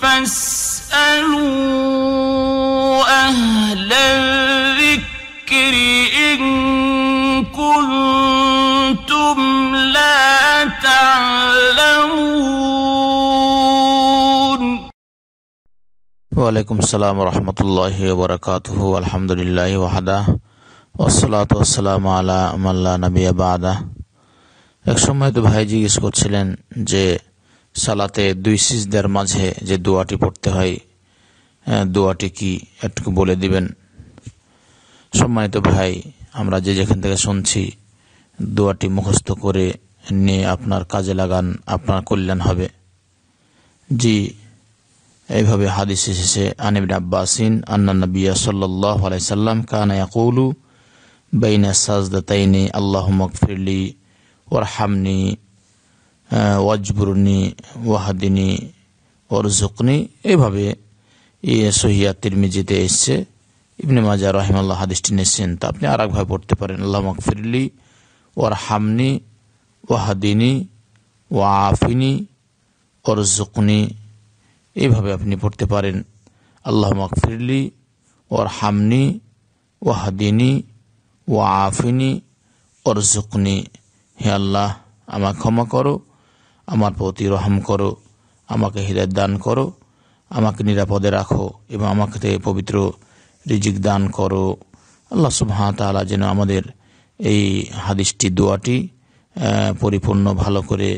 فاسألوا أهل الذكر إن كنتم لا تعلمون وعليكم السلام ورحمة الله وبركاته والحمد لله وحده والصلاة والسلام على من لا نبي بعده এক সময় তো ভাইজি জিজ্ঞেস করছিলেন যে সালাতে দুই সিজদের মাঝে যে দোয়াটি পড়তে হয় হ্যাঁ, দোয়াটি কি একটু বলে দিবেন সম্মানিত ভাই আমরা যে যেখান থেকে শুনছি দোয়াটি মুখস্থ করে নিয়ে আপনার কাজে লাগান আপনার কল্যাণ হবে জি এইভাবে হাদিস এসেছে আনিবিন আব্বাসিন আন্না নবিয়া সাল্লাহ আলাইসাল্লাম কানায়া কৌলু সাজদা তাইনি আল্লাহ মকফিরলি হামনি ওয়াজবুরনি ওয়াহাদিনী অরজুকনি এভাবে সহিয়া তিরমিজিতে এসছে ইবনে মাজা রহিমাল্লাহ হাদিসটি নিয়েছেন তা আপনি আর একভাবে পড়তে পারেন আল্লাহ মকফিরলি ওর হামনি ওয়াহাদিনী ওয়াফিনি আফিনী ওরজুকনি এইভাবে আপনি পড়তে পারেন আল্লাহ মকফিরলি ওর হামনি ওয়াহাদিনী ওয়াফিনি আফিনী ওরজুকনি হে আল্লাহ আমার ক্ষমা করো আমার প্রতি রহম করো আমাকে হৃদয় দান করো আমাকে নিরাপদে রাখো এবং আমাকে পবিত্র রিজিক দান করো আল্লাহ হাত তালা যেন আমাদের এই হাদিসটি দোয়াটি পরিপূর্ণ ভালো করে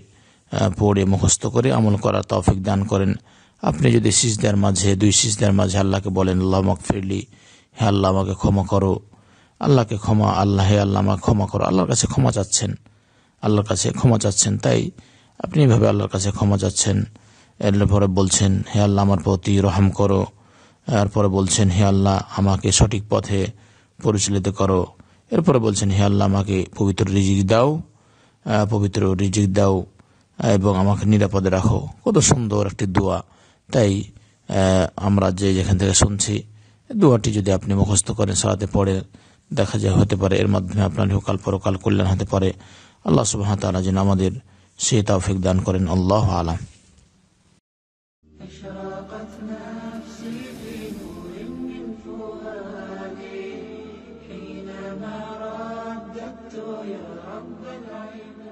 পড়ে মুখস্থ করে আমল করার তৌফিক দান করেন আপনি যদি সিজদার মাঝে দুই সিজদার মাঝে আল্লাহকে বলেন আল্লাহ ফিরলি হে আল্লাহ আমাকে ক্ষমা করো আল্লাহকে ক্ষমা আল্লাহ হে আল্লাহ আমাকে ক্ষমা করো আল্লাহর কাছে ক্ষমা চাচ্ছেন আল্লাহর কাছে ক্ষমা চাচ্ছেন তাই আপনি এভাবে আল্লাহর কাছে ক্ষমা যাচ্ছেন এরপরে বলছেন হে আল্লাহ আমার প্রতি রহম করো এরপরে বলছেন হে আল্লাহ আমাকে সঠিক পথে পরিচালিত করো এরপরে বলছেন হে আল্লাহ আমাকে পবিত্র রিজিক দাও পবিত্র রিজিক দাও এবং আমাকে নিরাপদে রাখো কত সুন্দর একটি দোয়া তাই আমরা যে যেখান থেকে শুনছি দোয়াটি যদি আপনি মুখস্থ করেন সারাতে পড়ে দেখা যায় হতে পারে এর মাধ্যমে আপনার কাল পরকাল কল্যাণ হতে পারে আল্লাহ সুবাহ তালা যেন আমাদের সে তৌফিক দান করেন আল্লাহ আলাম حينما رددت يا رب العباد